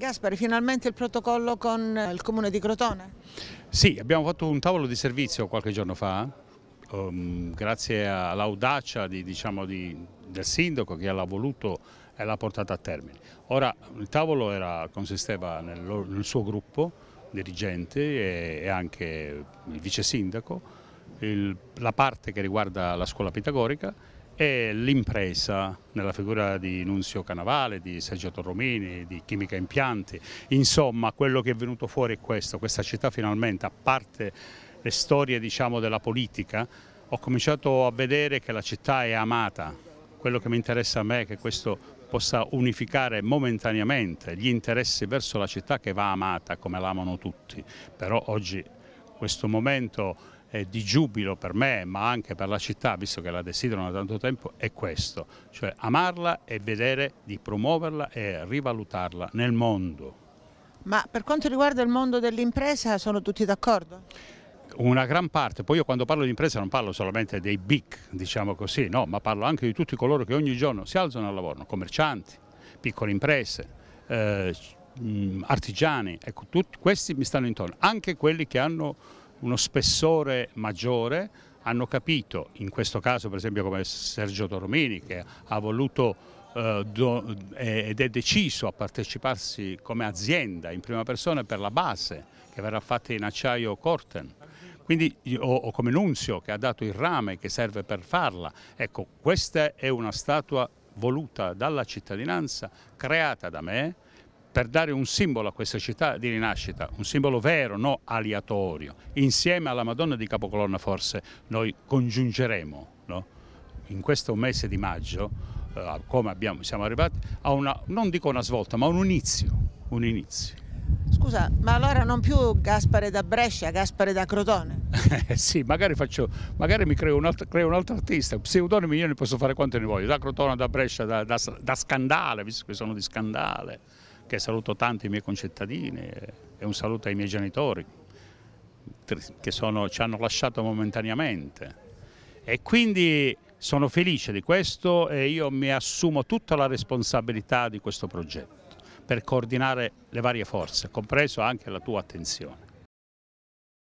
Gaspari, finalmente il protocollo con eh, il comune di Crotone? Sì, abbiamo fatto un tavolo di servizio qualche giorno fa, um, grazie all'audacia di, diciamo, di, del sindaco che l'ha voluto e l'ha portata a termine. Ora il tavolo era, consisteva nel, nel, suo gruppo dirigente e, e anche il vice sindaco, il, la parte che riguarda la scuola pitagorica e l'impresa nella figura di Nunzio Canavale, di Sergio Torromini, di Chimica Impianti. Insomma, quello che è venuto fuori è questo, questa città finalmente, a parte le storie diciamo, della politica, ho cominciato a vedere che la città è amata. Quello che mi interessa a me è che questo possa unificare momentaneamente gli interessi verso la città che va amata come l'amano tutti. Però oggi questo momento eh, di giubilo per me, ma anche per la città, visto che la desidero da tanto tempo, è questo, cioè amarla e vedere di promuoverla e rivalutarla nel mondo. Ma per quanto riguarda il mondo dell'impresa sono tutti d'accordo? Una gran parte, poi io quando parlo di impresa non parlo solamente dei big, diciamo così, no, ma parlo anche di tutti coloro che ogni giorno si alzano al lavoro, commercianti, piccole imprese, eh, artigiani, ecco, tutti questi mi stanno intorno, anche quelli che hanno uno spessore maggiore, hanno capito, in questo caso per esempio come Sergio Tormini che ha voluto eh, ed è deciso a parteciparsi come azienda in prima persona per la base che verrà fatta in acciaio Corten. Quindi, o, o come Nunzio che ha dato il rame che serve per farla. Ecco, questa è una statua voluta dalla cittadinanza, creata da me, per dare un simbolo a questa città di rinascita, un simbolo vero, non aleatorio. Insieme alla Madonna di Capocolonna forse noi congiungeremo no? in questo mese di maggio, eh, come abbiamo, siamo arrivati, a una, non dico una svolta, ma un inizio, un inizio. Scusa, ma allora non più Gaspare da Brescia, Gaspare da Crotone? Eh, sì, magari, faccio, magari mi creo un, altro, creo un altro artista, pseudonimi io ne posso fare quanto ne voglio, da Crotone, da Brescia, da, da, da Scandale, visto che sono di Scandale che saluto tanto i miei concittadini e un saluto ai miei genitori che sono, ci hanno lasciato momentaneamente e quindi sono felice di questo e io mi assumo tutta la responsabilità di questo progetto per coordinare le varie forze, compreso anche la tua attenzione.